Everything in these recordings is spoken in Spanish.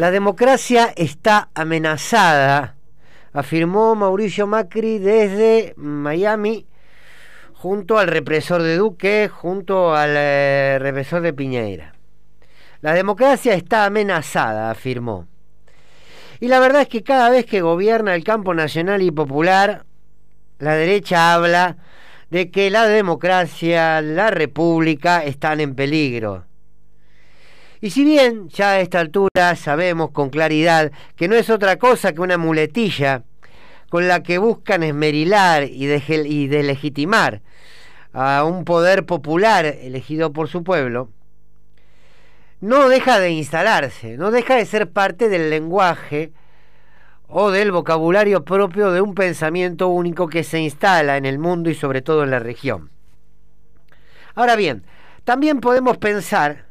La democracia está amenazada, afirmó Mauricio Macri desde Miami, junto al represor de Duque, junto al eh, represor de Piñeira. La democracia está amenazada, afirmó. Y la verdad es que cada vez que gobierna el campo nacional y popular, la derecha habla de que la democracia, la república están en peligro. Y si bien ya a esta altura sabemos con claridad que no es otra cosa que una muletilla con la que buscan esmerilar y, deslegitimar a un poder popular elegido por su pueblo, no deja de instalarse, no deja de ser parte del lenguaje o del vocabulario propio de un pensamiento único que se instala en el mundo y sobre todo en la región. Ahora bien, también podemos pensar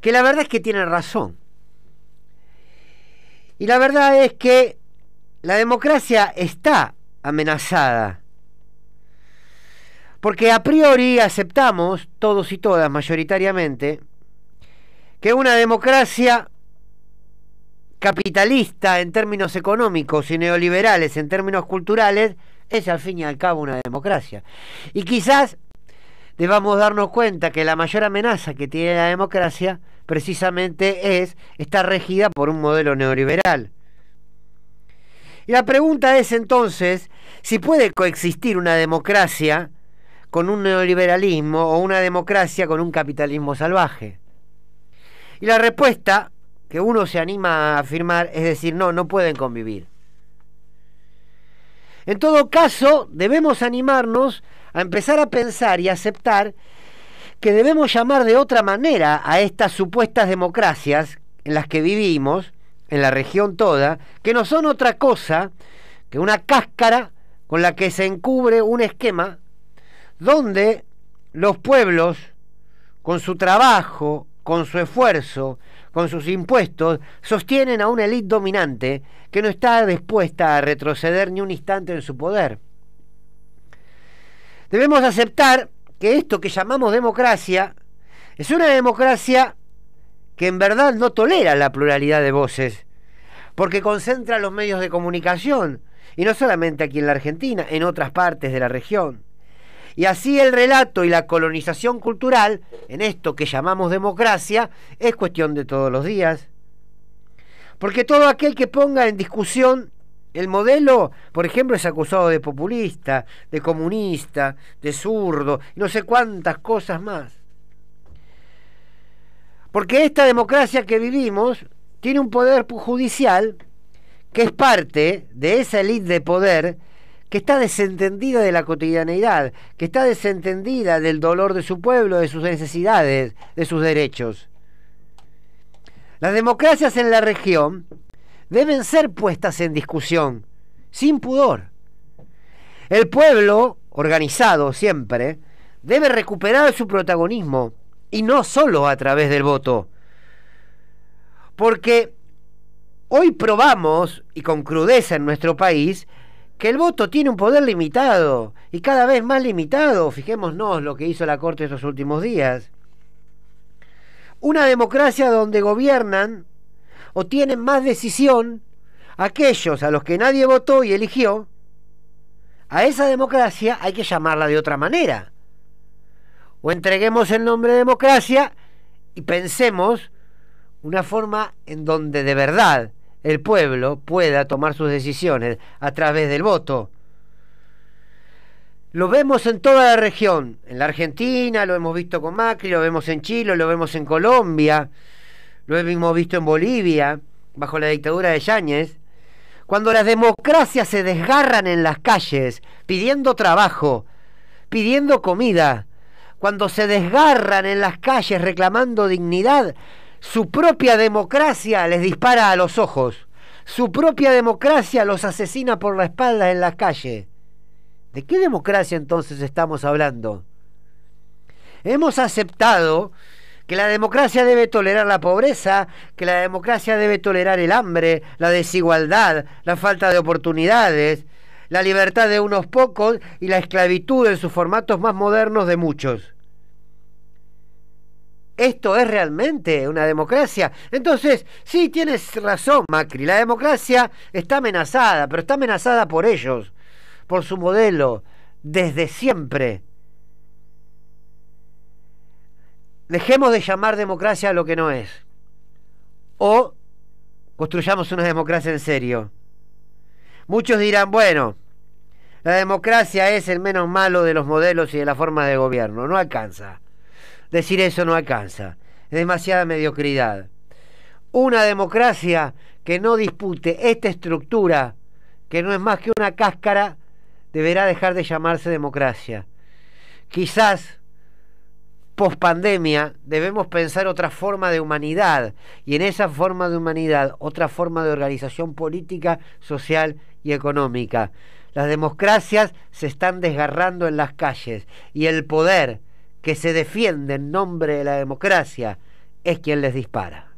que la verdad es que tiene razón. Y la verdad es que la democracia está amenazada. Porque a priori aceptamos, todos y todas mayoritariamente, que una democracia capitalista en términos económicos y neoliberales en términos culturales es al fin y al cabo una democracia. Y quizás debamos darnos cuenta que la mayor amenaza que tiene la democracia precisamente es estar regida por un modelo neoliberal. Y la pregunta es entonces si puede coexistir una democracia con un neoliberalismo o una democracia con un capitalismo salvaje. Y la respuesta que uno se anima a afirmar es decir, no, no pueden convivir. En todo caso, debemos animarnos a empezar a pensar y aceptar que debemos llamar de otra manera a estas supuestas democracias en las que vivimos, en la región toda, que no son otra cosa que una cáscara con la que se encubre un esquema donde los pueblos, con su trabajo, con su esfuerzo, con sus impuestos, sostienen a una élite dominante que no está dispuesta a retroceder ni un instante en su poder. Debemos aceptar que esto que llamamos democracia es una democracia que en verdad no tolera la pluralidad de voces, porque concentra los medios de comunicación, y no solamente aquí en la Argentina, en otras partes de la región. Y así el relato y la colonización cultural, en esto que llamamos democracia, es cuestión de todos los días. Porque todo aquel que ponga en discusión el modelo, por ejemplo, es acusado de populista, de comunista, de zurdo, no sé cuántas cosas más. Porque esta democracia que vivimos tiene un poder judicial que es parte de esa élite de poder que está desentendida de la cotidianeidad, que está desentendida del dolor de su pueblo, de sus necesidades, de sus derechos. Las democracias en la región deben ser puestas en discusión, sin pudor. El pueblo, organizado siempre, debe recuperar su protagonismo, y no solo a través del voto. Porque hoy probamos, y con crudeza en nuestro país, que el voto tiene un poder limitado y cada vez más limitado. Fijémonos lo que hizo la Corte estos últimos días. Una democracia donde gobiernan o tienen más decisión aquellos a los que nadie votó y eligió, a esa democracia hay que llamarla de otra manera. O entreguemos el nombre de democracia y pensemos una forma en donde de verdad el pueblo pueda tomar sus decisiones a través del voto. Lo vemos en toda la región, en la Argentina, lo hemos visto con Macri, lo vemos en Chile, lo vemos en Colombia, lo hemos visto en Bolivia, bajo la dictadura de Yáñez. Cuando las democracias se desgarran en las calles pidiendo trabajo, pidiendo comida, cuando se desgarran en las calles reclamando dignidad, su propia democracia les dispara a los ojos. Su propia democracia los asesina por la espalda en la calle. ¿De qué democracia entonces estamos hablando? Hemos aceptado que la democracia debe tolerar la pobreza, que la democracia debe tolerar el hambre, la desigualdad, la falta de oportunidades, la libertad de unos pocos y la esclavitud en sus formatos más modernos de muchos esto es realmente una democracia. Entonces, sí, tienes razón, Macri, la democracia está amenazada, pero está amenazada por ellos, por su modelo, desde siempre. Dejemos de llamar democracia a lo que no es. O construyamos una democracia en serio. Muchos dirán, bueno, la democracia es el menos malo de los modelos y de la forma de gobierno, no alcanza decir eso no alcanza. Es demasiada mediocridad. Una democracia que no dispute esta estructura, que no es más que una cáscara, deberá dejar de llamarse democracia. Quizás pospandemia, debemos pensar otra forma de humanidad y en esa forma de humanidad otra forma de organización política, social y económica. Las democracias se están desgarrando en las calles y el poder que se defiende en nombre de la democracia es quien les dispara.